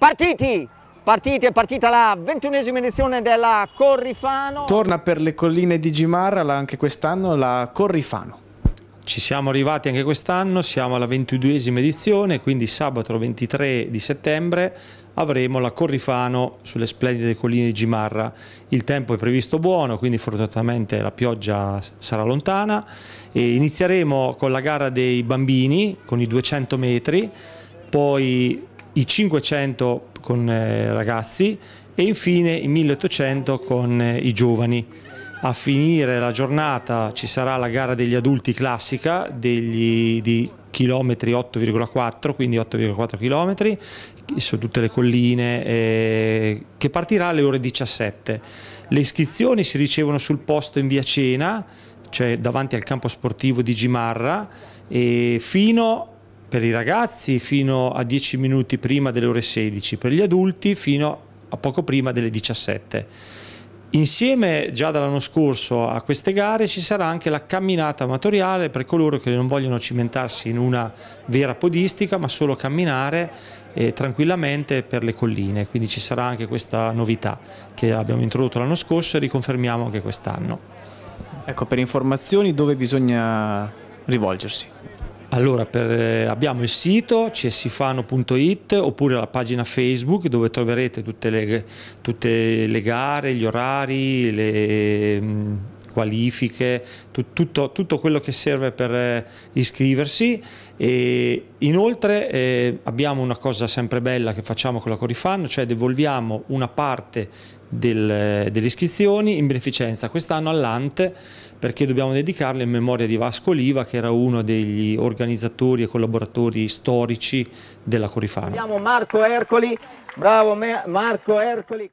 Partiti! Partiti, è partita la ventunesima edizione della Corrifano. Torna per le colline di Gimarra anche quest'anno la Corrifano. Ci siamo arrivati anche quest'anno, siamo alla ventiduesima edizione, quindi sabato 23 di settembre avremo la Corrifano sulle splendide colline di Gimarra. Il tempo è previsto buono, quindi fortunatamente la pioggia sarà lontana. E inizieremo con la gara dei bambini, con i 200 metri, poi i 500 con eh, ragazzi e infine i 1800 con eh, i giovani. A finire la giornata ci sarà la gara degli adulti classica degli, di chilometri 8,4, quindi 8,4 chilometri, su tutte le colline, eh, che partirà alle ore 17. Le iscrizioni si ricevono sul posto in via Cena, cioè davanti al campo sportivo di Gimarra, fino a per i ragazzi fino a 10 minuti prima delle ore 16, per gli adulti fino a poco prima delle 17. Insieme già dall'anno scorso a queste gare ci sarà anche la camminata amatoriale per coloro che non vogliono cimentarsi in una vera podistica ma solo camminare eh, tranquillamente per le colline, quindi ci sarà anche questa novità che abbiamo introdotto l'anno scorso e riconfermiamo anche quest'anno. Ecco, per informazioni dove bisogna rivolgersi? Allora, per, eh, abbiamo il sito cessifano.it oppure la pagina Facebook dove troverete tutte le, tutte le gare, gli orari, le mm, qualifiche, tu, tutto, tutto, quello che serve per eh, iscriversi. E inoltre eh, abbiamo una cosa sempre bella che facciamo con la Corifan, cioè devolviamo una parte del, eh, delle iscrizioni in beneficenza quest'anno all'Ante perché dobbiamo dedicarle in memoria di Vasco Oliva che era uno degli organizzatori e collaboratori storici della Corifana. Abbiamo Marco Ercoli, bravo Marco Ercoli.